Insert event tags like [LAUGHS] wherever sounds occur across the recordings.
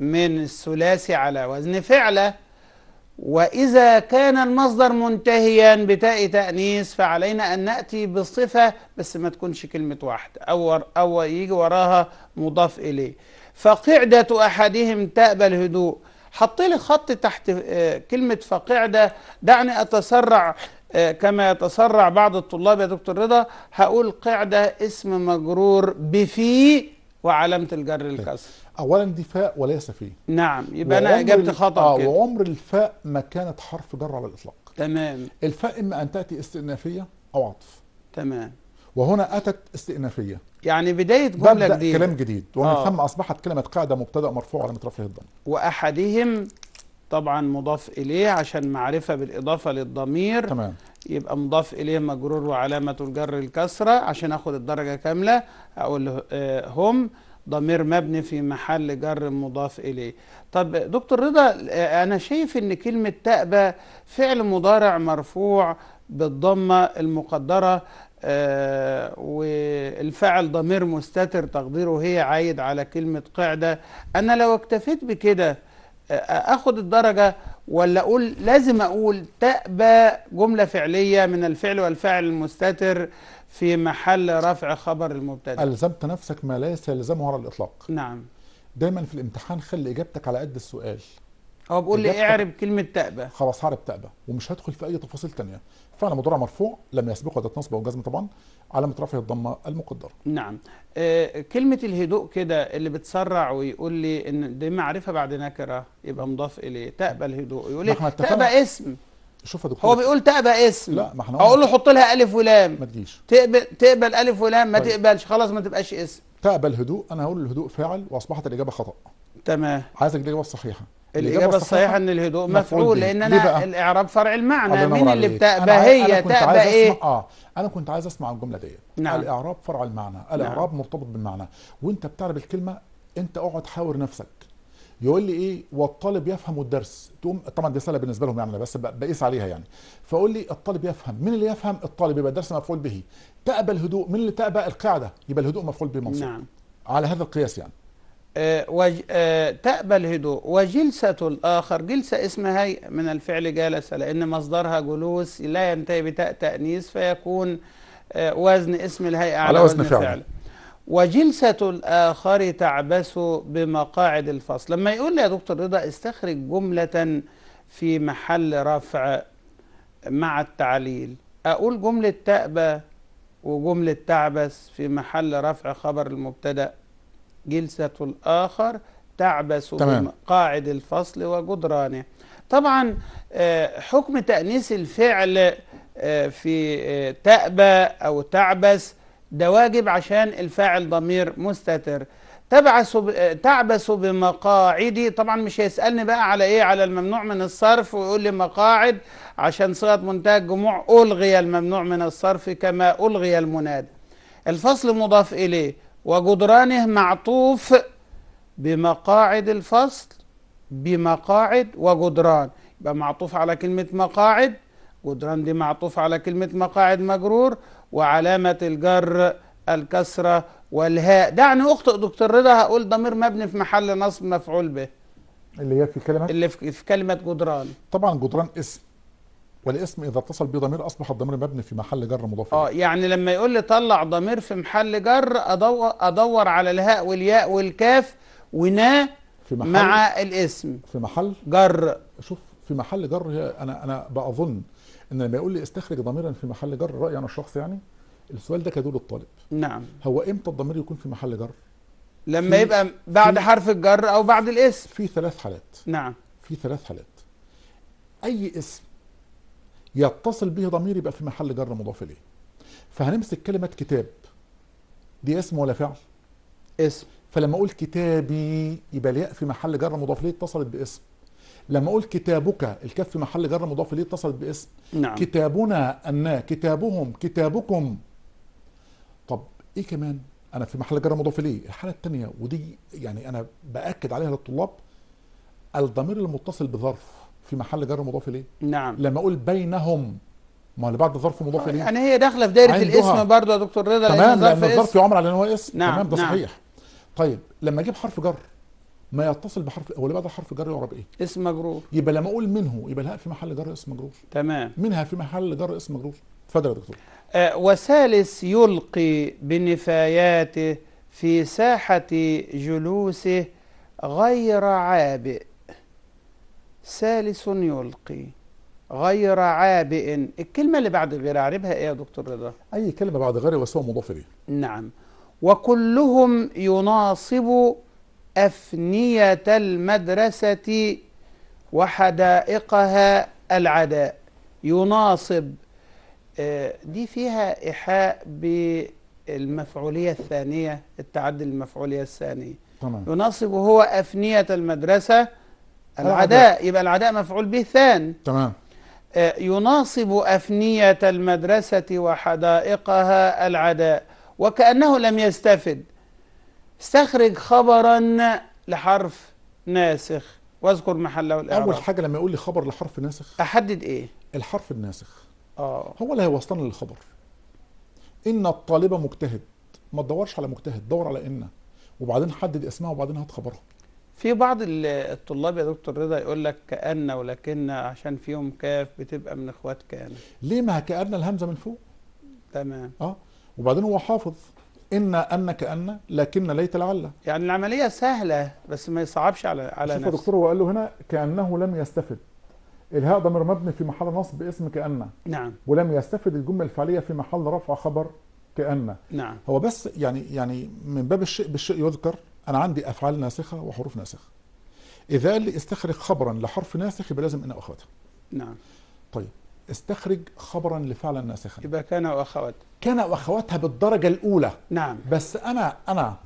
من الثلاثي على وزن فعلة وإذا كان المصدر منتهيا بتاء تأنيث فعلينا أن نأتي بصفة بس ما تكونش كلمة واحدة أو, أو يجي وراها مضاف إليه فقعدة أحدهم تأبى الهدوء حط لي خط تحت آه، كلمة فقعدة دعني أتسرع آه، كما يتسرع بعض الطلاب يا دكتور رضا هقول قعدة اسم مجرور بفي وعلامه الجر الكسر اولا دي فاء وليس فيه نعم يبقى انا اجبت خطا آه كده وعمر الفاء ما كانت حرف جر على الاطلاق تمام الفاء اما ان تاتي استئنافيه او عطف تمام وهنا اتت استئنافيه يعني بدايه جمله جديده كلام جديد ومن آه. ثم اصبحت كلمه قاعده مبتدا مرفوع على مترفه الضم واحدهم طبعا مضاف إليه عشان معرفة بالإضافة للضمير تمام يبقى مضاف إليه مجرور وعلامة الجر الكسرة عشان أخد الدرجة كاملة أقول آه، هم ضمير مبني في محل جر مضاف إليه طب دكتور رضا آه، أنا شايف إن كلمة تأبى فعل مضارع مرفوع بالضمة المقدرة آه، والفعل ضمير مستتر تقديره هي عايد على كلمة قاعدة أنا لو اكتفيت بكده اخد الدرجه ولا اقول لازم اقول تأبى جمله فعليه من الفعل والفاعل المستتر في محل رفع خبر المبتدا الزمت نفسك ما ليس يلزمه على الاطلاق نعم دايما في الامتحان خلي اجابتك على قد السؤال هو بيقول لي اعرب كلمه تأبى خلاص هعرب تأبى ومش هدخل في اي تفاصيل تانية فعل مضارع مرفوع لم يسبقه ذات نصب او جزم طبعا علامه رفعه الضمه المقدره نعم آه كلمه الهدوء كده اللي بتسرع ويقول لي ان دي معرفه بعد نكره يبقى مضاف اليه تقبل الهدوء يقول لي تأبى اسم شوف يا دكتور هو بيقول تأبى اسم لا ما احنا اقول له حط لها الف ولام ما تجيش تقبل تقبل الف ولام ما طيب. تقبلش خلاص ما تبقاش اسم تقبل الهدوء انا هقول الهدوء فاعل واصبحت الاجابه خطا تمام عايزك الاجابه الصحيحه الاجابه الصحيحه ان الهدوء مفعول لان انا الاعراب فرع المعنى مين اللي بتأبى هي تأبى ايه اه انا كنت عايز اسمع الجمله ديت نعم. الاعراب فرع المعنى نعم. الاعراب نعم. مرتبط بالمعنى وانت بتعرف الكلمه انت اقعد حاور نفسك يقول لي ايه والطالب يفهم الدرس تقوم طبعا دي سهله بالنسبه لهم يعني بس بقيس عليها يعني فاقول لي الطالب يفهم مين اللي يفهم الطالب يبقى الدرس مفعول به تقبل الهدوء مين اللي تقبل القاعده يبقى الهدوء مفعول به منصوب نعم. على هذا القياس يعني آه، آه، تأبى الهدوء وجلسة الآخر جلسة اسمها من الفعل جالس لأن مصدرها جلوس لا ينتهي بتاء تأنيث فيكون آه، وزن اسم الهيئة على, على وزن, وزن فعل. فعل وجلسة الآخر تعبس بمقاعد الفصل لما يقول لي يا دكتور رضا استخرج جملة في محل رفع مع التعليل أقول جملة تأبى وجملة تعبس في محل رفع خبر المبتدأ جلسة الآخر تعبس تمام. بمقاعد الفصل وجدرانه طبعا آه، حكم تأنيس الفعل آه، في آه، تأبى أو تعبس ده واجب عشان الفاعل ضمير مستتر تبعث تعبس بمقاعدي طبعا مش هيسالني بقى على ايه على الممنوع من الصرف ويقول لي مقاعد عشان صيغه منتهى الجموع الغي الممنوع من الصرف كما الغي المناد الفصل مضاف اليه وجدرانه معطوف بمقاعد الفصل بمقاعد وجدران يبقى معطوف على كلمة مقاعد جدران دي معطوف على كلمة مقاعد مجرور وعلامة الجر الكسرة والهاء دعني أخطئ دكتور رضا هقول ضمير مبني في محل نصب مفعول به اللي هي في كلمة اللي في كلمة جدران طبعا جدران اسم والاسم اذا اتصل بضمير اصبح الضمير مبني في محل جر مضاف اه يعني لما يقول لي طلع ضمير في محل جر ادور ادور على الهاء والياء والكاف ونا في محل مع الاسم في محل جر شوف في محل جر انا انا بظن ان لما يقول لي استخرج ضميرا في محل جر رايي انا الشخصي يعني السؤال ده كدول الطالب نعم هو امتى الضمير يكون في محل جر لما يبقى بعد حرف الجر او بعد الاسم في ثلاث حالات نعم في ثلاث حالات اي اسم يتصل به ضمير يبقى في محل جر مضاف اليه فهنمسك كلمه كتاب دي اسم ولا فعل اسم فلما اقول كتابي يبقى الياء في محل جر مضاف اليه اتصلت باسم لما اقول كتابك الكاف في محل جر مضاف اليه اتصلت باسم نعم. كتابنا ان كتابهم كتابكم طب ايه كمان انا في محل جر مضاف اليه الحاله الثانيه ودي يعني انا باكد عليها للطلاب الضمير المتصل بظرف في محل جر مضاف اليه نعم لما اقول بينهم ما اللي بعد الظرف مضاف اليه يعني هي داخله في دايره الاسم برضه يا دكتور رضا تمام لان الظرف يعمر على ان هو اسم نعم تمام ده نعم. صحيح طيب لما اجيب حرف جر ما يتصل بحرف هو اللي بعد حرف جر يعرب ايه؟ اسم مجرور يبقى لما اقول منه يبقى الهاء في محل جر اسم مجرور تمام منها في محل جر اسم مجرور اتفضل يا دكتور آه وثالث يلقي بنفاياته في ساحه جلوسه غير عابئ سالس يلقي غير عابئ الكلمة اللي بعد غير عاربها إيه يا دكتور رضا أي كلمة بعد غير وسوى مضاف إليه نعم وكلهم يناصب أفنية المدرسة وحدائقها العداء يناصب آه، دي فيها إيحاء بالمفعولية الثانية التعدي المفعولية الثانية تمام. يناصب هو أفنية المدرسة العداء يبقى العداء مفعول به ثان تمام آه، يناصب أفنية المدرسة وحدائقها العداء وكأنه لم يستفد استخرج خبرا لحرف ناسخ واذكر محله الإعراب أول حاجة لما يقول لي خبر لحرف ناسخ أحدد إيه؟ الحرف الناسخ آه هو اللي هيوصلنا للخبر إن الطالب مجتهد ما تدورش على مجتهد دور على إن وبعدين حدد اسمها وبعدين هات خبرها في بعض الطلاب يا دكتور رضا يقول لك كأن ولكن عشان فيهم كاف بتبقى من اخوات كان ليه ما كأن الهمزه من فوق تمام اه وبعدين هو حافظ ان ان كان لكن ليت لعل يعني العمليه سهله بس ما يصعبش على على نفسه شوف دكتور هو قال له هنا كانه لم يستفد الهاء ضمير مبني في محل نصب اسم كان نعم ولم يستفد الجمله الفعليه في محل رفع خبر كان نعم هو بس يعني يعني من باب الشيء بالشيء يذكر انا عندي افعال ناسخه وحروف ناسخه اذا اللي استخرج خبرا لحرف ناسخ يبقى لازم انا واخواته نعم طيب استخرج خبرا لفعلا ناسخا يبقى كان واخوات كان واخواتها بالدرجه الاولى نعم بس انا انا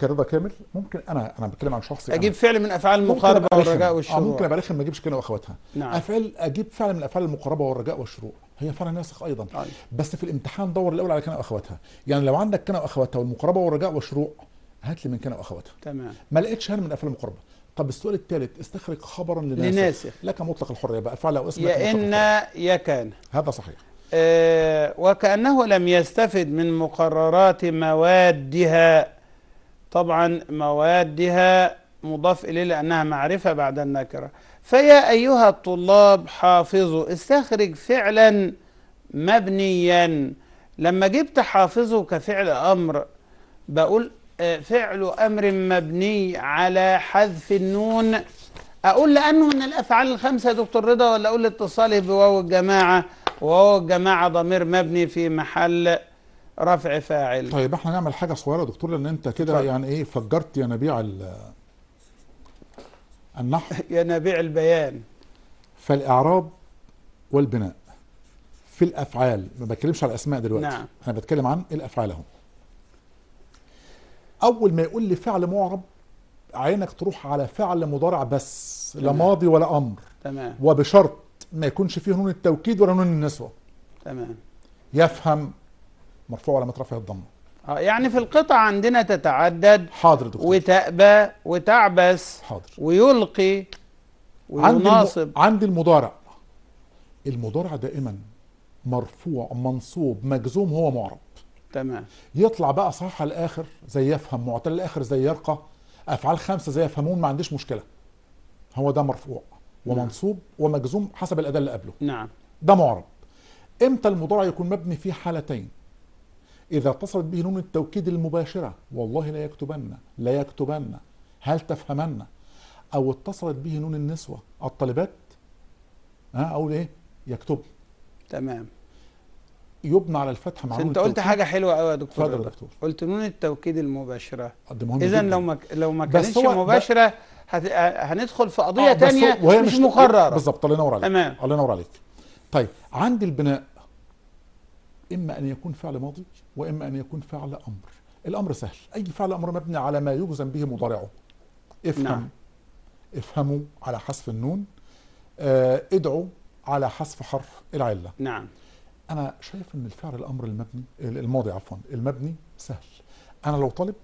كرضا كامل ممكن انا انا بتكلم عن شخصي اجيب فعل من افعال المقاربه والرجاء والشروع آه، ممكن ابقى ما اجيبش كان واخواتها نعم. افعل اجيب فعل من افعال المقاربه والرجاء والشروع هي فعلا ناسخ ايضا نعم. بس في الامتحان دور الاول على كان واخواتها يعني لو عندك كان واخواتها والمقاربه والرجاء والشروع هات لي من كان واخواته تمام ما لقيتش هان من افلام قربة طب السؤال الثالث استخرج خبرا لناسخ, لناسخ. لك مطلق الحريه بقى فعل او اسمك يا ان يا كان هذا صحيح أه وكأنه لم يستفد من مقررات موادها طبعا موادها مضاف إليه لأنها معرفة بعد النكرة فيا أيها الطلاب حافظوا استخرج فعلا مبنيا لما جبت حافظه كفعل أمر بقول فعل أمر مبني على حذف النون أقول لأنه من الأفعال الخمسة يا دكتور رضا ولا أقول لاتصاله بواو الجماعة وواو الجماعة ضمير مبني في محل رفع فاعل طيب احنا نعمل حاجة صغيرة يا دكتور لأن أنت كده يعني إيه فجرت ينابيع النحو [LAUGHS] ينابيع البيان فالإعراب والبناء في الأفعال ما بتكلمش على الأسماء دلوقتي نعم. أنا بتكلم عن الأفعال أهو اول ما يقول لي فعل معرب عينك تروح على فعل مضارع بس لا ماضي ولا امر تمام وبشرط ما يكونش فيه نون التوكيد ولا نون النسوه تمام يفهم مرفوع علامه رفع الضمه اه يعني في القطع عندنا تتعدد حاضر دكتور وتأبى وتعبس حاضر ويلقي ويناصب عند المضارع المضارع دائما مرفوع منصوب مجزوم هو معرب تمام يطلع بقى صح الاخر زي يفهم معتل الاخر زي يرقى افعال خمسه زي يفهمون ما عنديش مشكله هو ده مرفوع ومنصوب نعم. ومجزوم حسب الاداه اللي قبله نعم ده معرب امتى المضارع يكون مبني في حالتين اذا اتصلت به نون التوكيد المباشره والله لا يكتبن لا يكتبن هل تفهمن او اتصلت به نون النسوه الطالبات ها اقول ايه يكتبن تمام يبنى على الفتح مع نون انت قلت حاجه حلوه قوي يا دكتور اتفضل يا دكتور قلت نون التوكيد المباشره آه، اذا لو ما لو ما كانتش مباشره هت... آه، هندخل في قضيه آه تانية وهي مش, مش مقرره بالظبط الله ينور عليك تمام الله ينور عليك طيب عند البناء اما ان يكون فعل ماضي واما ان يكون فعل امر الامر سهل اي فعل امر مبني على ما يجزم به مضارعه افهم نعم. افهموا على حذف النون آه ادعوا على حذف حرف العله نعم انا شايف ان الفعل الامر المبني الماضي عفوا المبني سهل انا لو طالب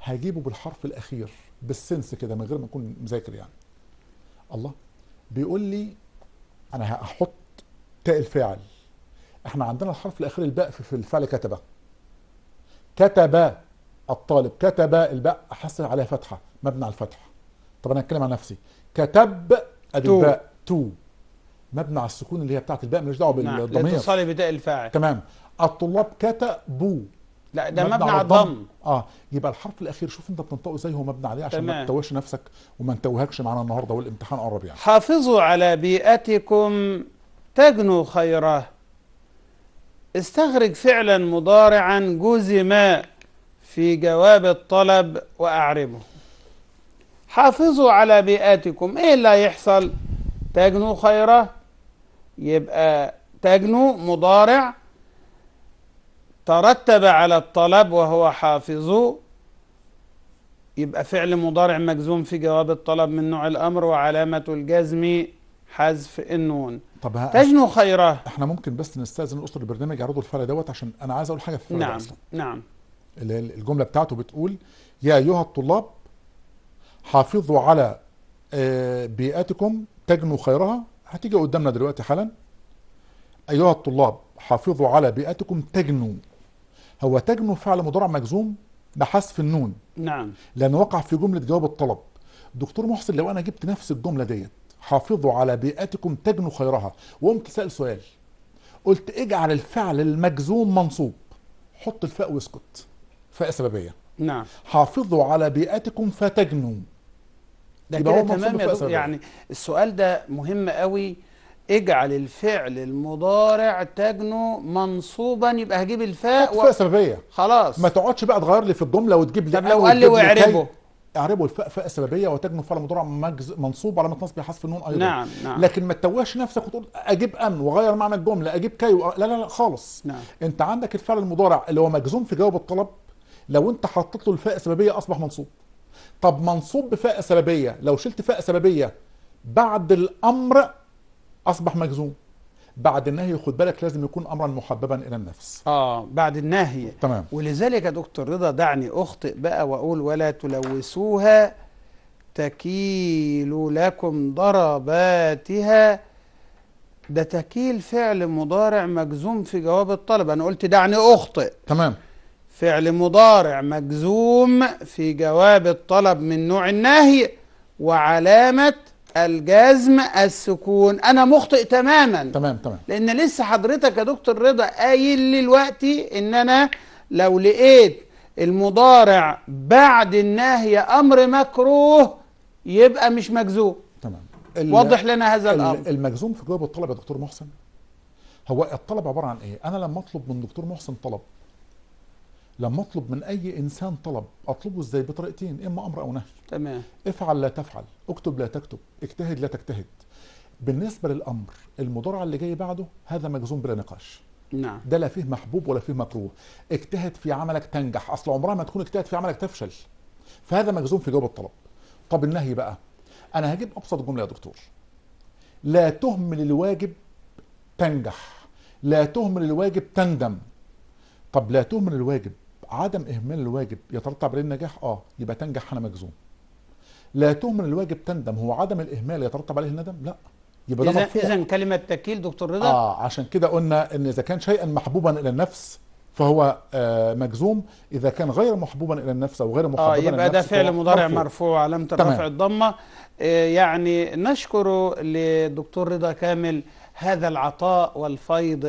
هجيبه بالحرف الاخير بالسنس كده من غير ما اكون مذاكر يعني الله بيقول لي انا هحط تاء الفاعل احنا عندنا الحرف الاخير الباء في الفعل كتب كتب الطالب كتب الباء احس عليها فتحه مبني على الفتحه طب انا هتكلم عن نفسي كتب ادي الباء تو مبنى على السكون اللي هي بتاعت الباء مش دعوه نعم، بالضمير الاتصال بداء الفاعل تمام الطلاب كتبوا لا ده مبنى, مبنى على الضم اه يبقى الحرف الاخير شوف انت بتنطقه ازاي هو مبنى عليه عشان ما تتوهش نفسك وما انتوهكش معانا النهارده والامتحان قرب يعني حافظوا على بيئتكم تجنوا خيره استخرج فعلا مضارعا جزم في جواب الطلب واعربه حافظوا على بيئتكم ايه اللي هيحصل تجنوا خيره يبقى تجنو مضارع ترتب على الطلب وهو حافظه يبقى فعل مضارع مجزوم في جواب الطلب من نوع الأمر وعلامة الجزم حذف النون طب تجنو خيره احنا ممكن بس نستأذن الاسطر البرنامج يعرضوا الفرع دوت عشان أنا عايز أقول حاجة في الفرع نعم أصلا نعم اللي الجملة بتاعته بتقول يا أيها الطلاب حافظوا على آه، بيئتكم تجنوا خيرها هتيجي قدامنا دلوقتي حالا ايها الطلاب حافظوا على بيئتكم تجنوا هو تجنوا فعل مضارع مجزوم بحذف النون نعم لان وقع في جمله جواب الطلب دكتور محسن لو انا جبت نفس الجمله ديت حافظوا على بيئتكم تجنوا خيرها وقمت سال سؤال قلت اجعل الفعل المجزوم منصوب حط الفاء واسكت فاء سببيه نعم حافظوا على بيئتكم فتجنوا ده كده تمام يا دكتور يعني السؤال ده مهم قوي اجعل الفعل المضارع تجنو منصوبا يبقى هجيب الفاء و... سببيه خلاص ما تقعدش بقى تغير لي في الجمله وتجيب لي طب لو قال لي واعربه اعربه الفاء فاء سببيه وتجنو فعل مضارع منصوب علامه نصب بحذف النون ايضا نعم نعم لكن ما تتوهش نفسك وتقول اجيب ان واغير معنى الجمله اجيب كي و... لا لا لا خالص نعم. انت عندك الفعل المضارع اللي هو مجزوم في جواب الطلب لو انت حطيت له الفاء سببيه اصبح منصوب طب منصوب بفاء سببيه لو شلت فاء سببيه بعد الامر اصبح مجزوم بعد النهي خد بالك لازم يكون امرا محببا الى النفس اه بعد النهي تمام ولذلك يا دكتور رضا دعني اخطئ بقى واقول ولا تلوثوها تكيل لكم ضرباتها ده تكيل فعل مضارع مجزوم في جواب الطلب انا قلت دعني اخطئ تمام فعل مضارع مجزوم في جواب الطلب من نوع النهي وعلامة الجزم السكون أنا مخطئ تماما تمام تمام لأن لسه حضرتك يا دكتور رضا قايل لي دلوقتي إن أنا لو لقيت المضارع بعد النهي أمر مكروه يبقى مش مجزوم تمام وضح لنا هذا الأمر المجزوم في جواب الطلب يا دكتور محسن هو الطلب عبارة عن إيه؟ أنا لما أطلب من دكتور محسن طلب لما اطلب من اي انسان طلب اطلبه ازاي بطريقتين اما امر او نهي تمام افعل لا تفعل اكتب لا تكتب اجتهد لا تجتهد بالنسبه للامر المضارع اللي جاي بعده هذا مجزوم بلا نقاش نعم ده لا فيه محبوب ولا فيه مكروه اجتهد في عملك تنجح اصل عمرها ما تكون اجتهد في عملك تفشل فهذا مجزوم في جواب الطلب طب النهي بقى انا هجيب ابسط جمله يا دكتور لا تهمل الواجب تنجح لا تهمل الواجب تندم طب لا تهمل الواجب عدم اهمال الواجب يترتب عليه النجاح اه يبقى تنجح انا مجزوم لا تهمل الواجب تندم هو عدم الاهمال يترتب عليه الندم لا يبقى ده اذا كلمه تكيل دكتور رضا اه عشان كده قلنا ان اذا كان شيئا محبوبا الى النفس فهو آه مجزوم اذا كان غير محبوبا الى النفس او غير محببا آه يبقى ده فعل مضارع مرفوع, مرفوع علامه الرفع الضمه آه، يعني نشكر لدكتور رضا كامل هذا العطاء والفيض